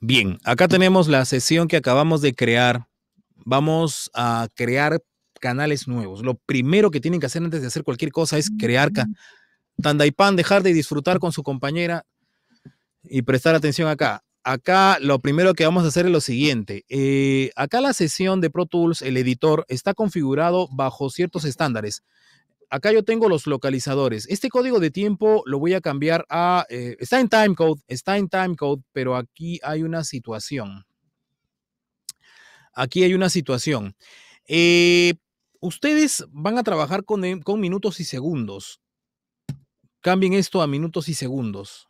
Bien, acá tenemos la sesión que acabamos de crear. Vamos a crear canales nuevos. Lo primero que tienen que hacer antes de hacer cualquier cosa es crear Tandaipan, dejar de disfrutar con su compañera y prestar atención acá. Acá lo primero que vamos a hacer es lo siguiente. Eh, acá la sesión de Pro Tools, el editor, está configurado bajo ciertos estándares acá yo tengo los localizadores. Este código de tiempo lo voy a cambiar a, eh, está en timecode, está en timecode, pero aquí hay una situación. Aquí hay una situación. Eh, ustedes van a trabajar con, e, con minutos y segundos. Cambien esto a minutos y segundos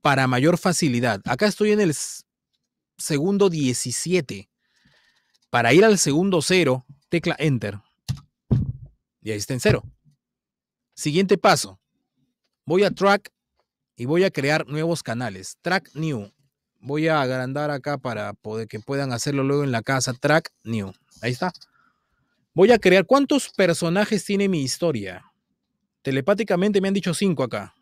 para mayor facilidad. Acá estoy en el segundo 17. Para ir al segundo 0, tecla Enter y ahí está en cero. Siguiente paso. Voy a track y voy a crear nuevos canales. Track new. Voy a agrandar acá para poder que puedan hacerlo luego en la casa. Track new. Ahí está. Voy a crear. ¿Cuántos personajes tiene mi historia? Telepáticamente me han dicho cinco acá.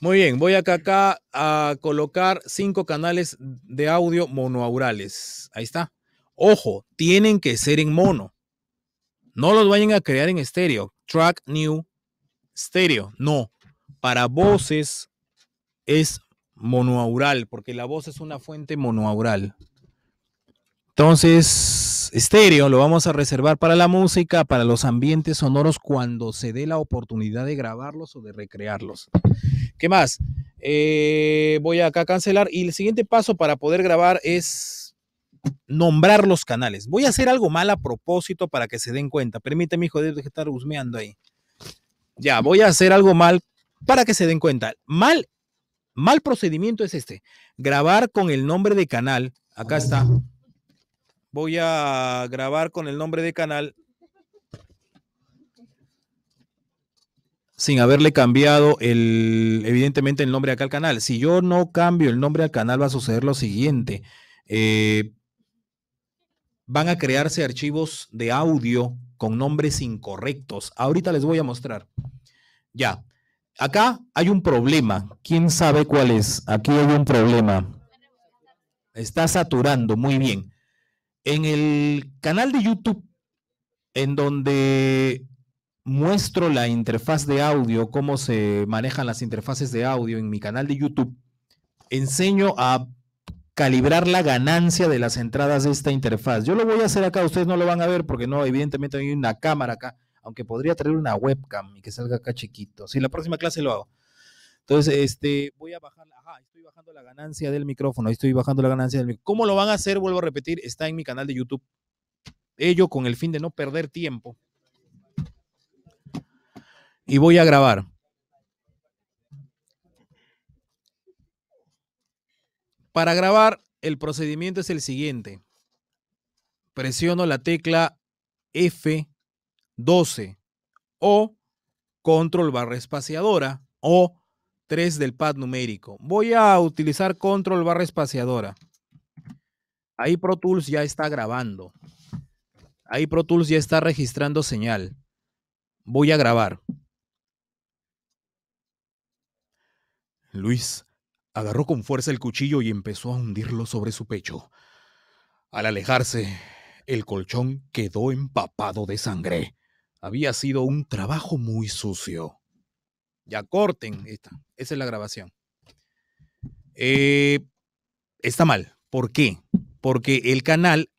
Muy bien, voy acá, acá a colocar cinco canales de audio monoaurales. Ahí está. Ojo, tienen que ser en mono. No los vayan a crear en estéreo. Track New Stereo. No. Para voces es monoaural, porque la voz es una fuente monoaural. Entonces, estéreo lo vamos a reservar para la música, para los ambientes sonoros cuando se dé la oportunidad de grabarlos o de recrearlos. ¿Qué más? Eh, voy acá a cancelar. Y el siguiente paso para poder grabar es nombrar los canales. Voy a hacer algo mal a propósito para que se den cuenta. Permíteme, hijo de estar husmeando ahí. Ya, voy a hacer algo mal para que se den cuenta. Mal, mal procedimiento es este. Grabar con el nombre de canal. Acá está. Voy a grabar con el nombre de canal sin haberle cambiado el, evidentemente el nombre acá al canal. Si yo no cambio el nombre al canal va a suceder lo siguiente. Eh, van a crearse archivos de audio con nombres incorrectos. Ahorita les voy a mostrar. Ya. Acá hay un problema. ¿Quién sabe cuál es? Aquí hay un problema. Está saturando, muy bien. En el canal de YouTube, en donde muestro la interfaz de audio, cómo se manejan las interfaces de audio en mi canal de YouTube, enseño a calibrar la ganancia de las entradas de esta interfaz. Yo lo voy a hacer acá, ustedes no lo van a ver porque no, evidentemente hay una cámara acá, aunque podría traer una webcam y que salga acá chiquito. Sí, la próxima clase lo hago. Entonces, este, voy a bajar, ajá, estoy bajando la ganancia del micrófono, estoy bajando la ganancia del micrófono. ¿Cómo lo van a hacer? Vuelvo a repetir, está en mi canal de YouTube. Ello con el fin de no perder tiempo. Y voy a grabar. Para grabar, el procedimiento es el siguiente. Presiono la tecla F12 o control barra espaciadora o 3 del pad numérico. Voy a utilizar control barra espaciadora. Ahí Pro Tools ya está grabando. Ahí Pro Tools ya está registrando señal. Voy a grabar. Luis Agarró con fuerza el cuchillo y empezó a hundirlo sobre su pecho. Al alejarse, el colchón quedó empapado de sangre. Había sido un trabajo muy sucio. Ya corten. Esta, esa es la grabación. Eh, está mal. ¿Por qué? Porque el canal,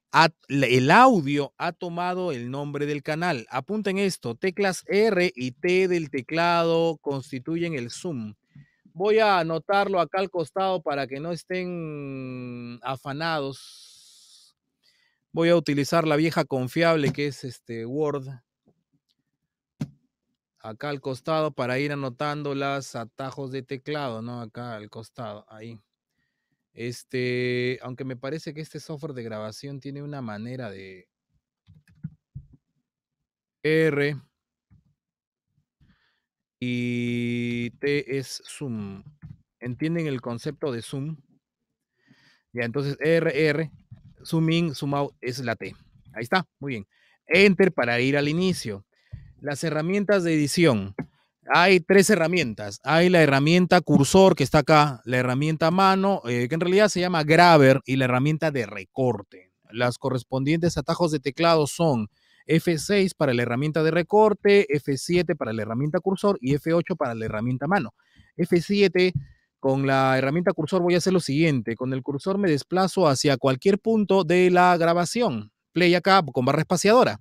el audio ha tomado el nombre del canal. Apunten esto. Teclas R y T del teclado constituyen el zoom. Voy a anotarlo acá al costado para que no estén afanados. Voy a utilizar la vieja confiable que es este Word. Acá al costado para ir anotando los atajos de teclado, ¿no? Acá al costado, ahí. Este, aunque me parece que este software de grabación tiene una manera de R y T es zoom. ¿Entienden el concepto de zoom? Ya, entonces RR, zoom in, zoom out es la T. Ahí está, muy bien. Enter para ir al inicio. Las herramientas de edición. Hay tres herramientas. Hay la herramienta cursor que está acá, la herramienta mano, eh, que en realidad se llama Graver, y la herramienta de recorte. Las correspondientes atajos de teclado son F6 para la herramienta de recorte, F7 para la herramienta cursor y F8 para la herramienta mano. F7 con la herramienta cursor voy a hacer lo siguiente. Con el cursor me desplazo hacia cualquier punto de la grabación. Play acá con barra espaciadora.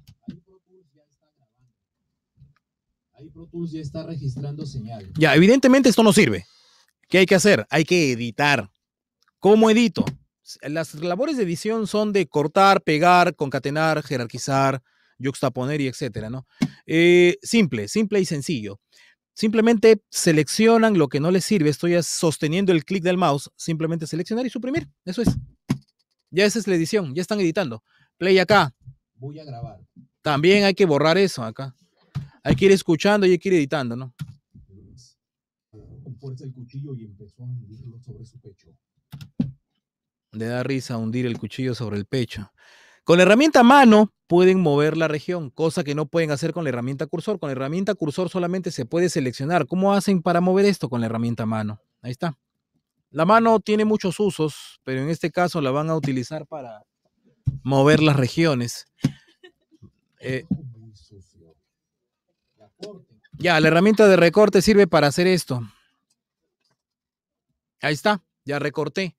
Ahí Pro Tools ya está registrando señal. Ya, evidentemente esto no sirve. ¿Qué hay que hacer? Hay que editar. ¿Cómo edito? Las labores de edición son de cortar, pegar, concatenar, jerarquizar, juxtaponer y etcétera, ¿no? Eh, simple, simple y sencillo. Simplemente seleccionan lo que no les sirve. Estoy sosteniendo el clic del mouse. Simplemente seleccionar y suprimir. Eso es. Ya esa es la edición. Ya están editando. Play acá. Voy a grabar. También hay que borrar eso acá. Hay que ir escuchando y hay que ir editando, ¿no? el y pecho. Le da risa hundir el cuchillo sobre el pecho. Con la herramienta mano pueden mover la región, cosa que no pueden hacer con la herramienta cursor. Con la herramienta cursor solamente se puede seleccionar. ¿Cómo hacen para mover esto con la herramienta mano? Ahí está. La mano tiene muchos usos, pero en este caso la van a utilizar para mover las regiones. Eh, ya, la herramienta de recorte sirve para hacer esto. Ahí está, ya recorté.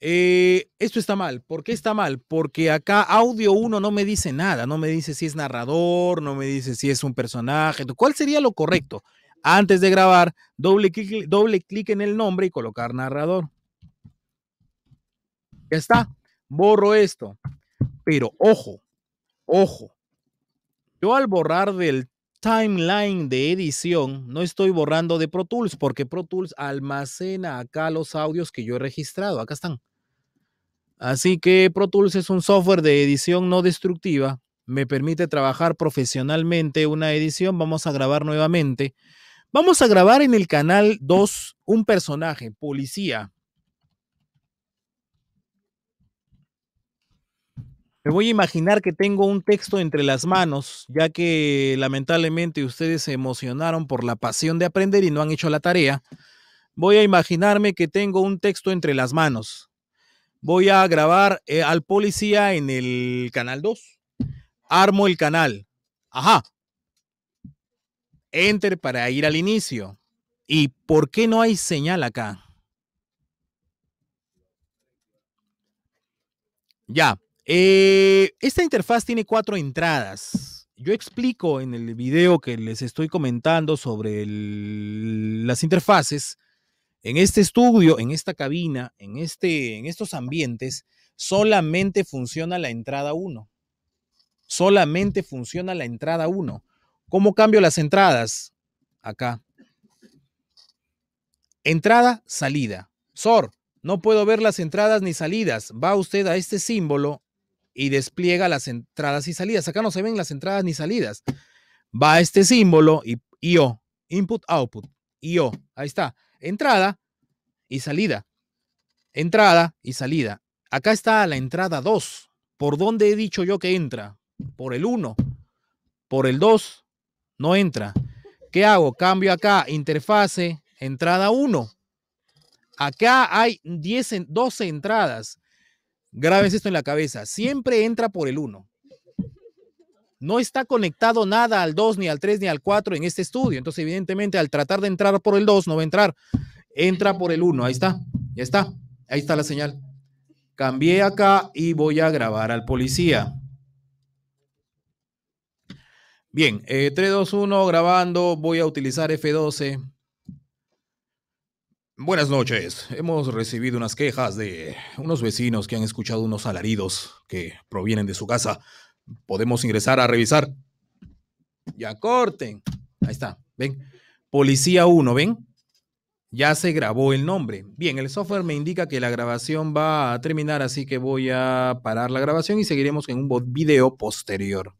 Eh, esto está mal. ¿Por qué está mal? Porque acá audio 1 no me dice nada, no me dice si es narrador, no me dice si es un personaje. ¿Cuál sería lo correcto? Antes de grabar, doble clic, doble clic en el nombre y colocar narrador. Ya está. Borro esto. Pero ojo, ojo. Yo al borrar del timeline de edición no estoy borrando de Pro Tools porque Pro Tools almacena acá los audios que yo he registrado. Acá están. Así que Pro Tools es un software de edición no destructiva. Me permite trabajar profesionalmente una edición. Vamos a grabar nuevamente. Vamos a grabar en el canal 2 un personaje, policía. Me voy a imaginar que tengo un texto entre las manos, ya que lamentablemente ustedes se emocionaron por la pasión de aprender y no han hecho la tarea. Voy a imaginarme que tengo un texto entre las manos. Voy a grabar eh, al policía en el canal 2. Armo el canal. Ajá. Enter para ir al inicio. ¿Y por qué no hay señal acá? Ya, eh, esta interfaz tiene cuatro entradas. Yo explico en el video que les estoy comentando sobre las interfaces. En este estudio, en esta cabina, en, este, en estos ambientes, solamente funciona la entrada 1. Solamente funciona la entrada 1. ¿Cómo cambio las entradas? Acá. Entrada, salida. SOR, no puedo ver las entradas ni salidas. Va usted a este símbolo y despliega las entradas y salidas. Acá no se ven las entradas ni salidas. Va este símbolo y IO, input, output, IO. Ahí está. Entrada y salida. Entrada y salida. Acá está la entrada 2. ¿Por dónde he dicho yo que entra? Por el 1. Por el 2 no entra. ¿Qué hago? Cambio acá, interfase, entrada 1. Acá hay 12 entradas. Grábense esto en la cabeza. Siempre entra por el 1. No está conectado nada al 2, ni al 3, ni al 4 en este estudio. Entonces, evidentemente, al tratar de entrar por el 2, no va a entrar. Entra por el 1. Ahí está. Ya está. Ahí está la señal. Cambié acá y voy a grabar al policía. Bien, eh, 3, 2, 1, grabando. Voy a utilizar F12. Buenas noches. Hemos recibido unas quejas de unos vecinos que han escuchado unos alaridos que provienen de su casa. ¿Podemos ingresar a revisar? Ya corten. Ahí está. Ven. Policía 1, ¿ven? Ya se grabó el nombre. Bien, el software me indica que la grabación va a terminar, así que voy a parar la grabación y seguiremos en un video posterior.